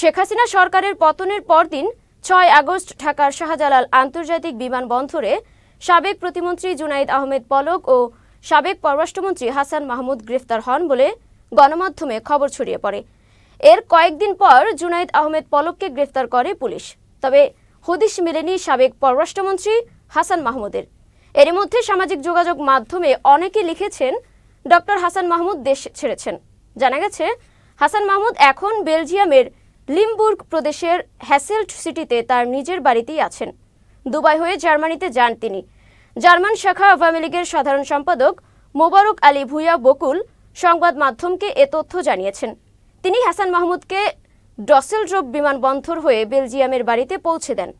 শেখ হাসিনা সরকারের পতনের পরদিন ছয় আগস্ট ঢাকার শাহজালাল আন্তর্জাতিক বিমানবন্দরে সাবেক প্রতিমন্ত্রী জুনাইদ আহমেদ পলক ও সাবেক পররাষ্ট্রমন্ত্রী হাসান মাহমুদ গ্রেফতার হন বলে গণমাধ্যমে খবর ছড়িয়ে পড়ে এর কয়েকদিন পর জুনাইদ আহমেদ পলককে গ্রেফতার করে পুলিশ তবে হদিস মেলেনি সাবেক পররাষ্ট্রমন্ত্রী হাসান মাহমুদের এর মধ্যে সামাজিক যোগাযোগ মাধ্যমে অনেকে লিখেছেন ডক্টর হাসান মাহমুদ দেশ ছেড়েছেন জানা গেছে হাসান মাহমুদ এখন বেলজিয়ামের লিমবুর্গ প্রদেশের হ্যাসেল্ট সিটিতে তার নিজের বাড়িতেই আছেন দুবাই হয়ে জার্মানিতে যান তিনি জার্মান শাখা আওয়ামী লীগের সাধারণ সম্পাদক মোবারক আলী ভুয়া বকুল সংবাদ মাধ্যমকে এ তথ্য জানিয়েছেন তিনি হাসান মাহমুদকে ডসেলড্রোপ বিমানবন্দর হয়ে বেলজিয়ামের বাড়িতে পৌঁছে দেন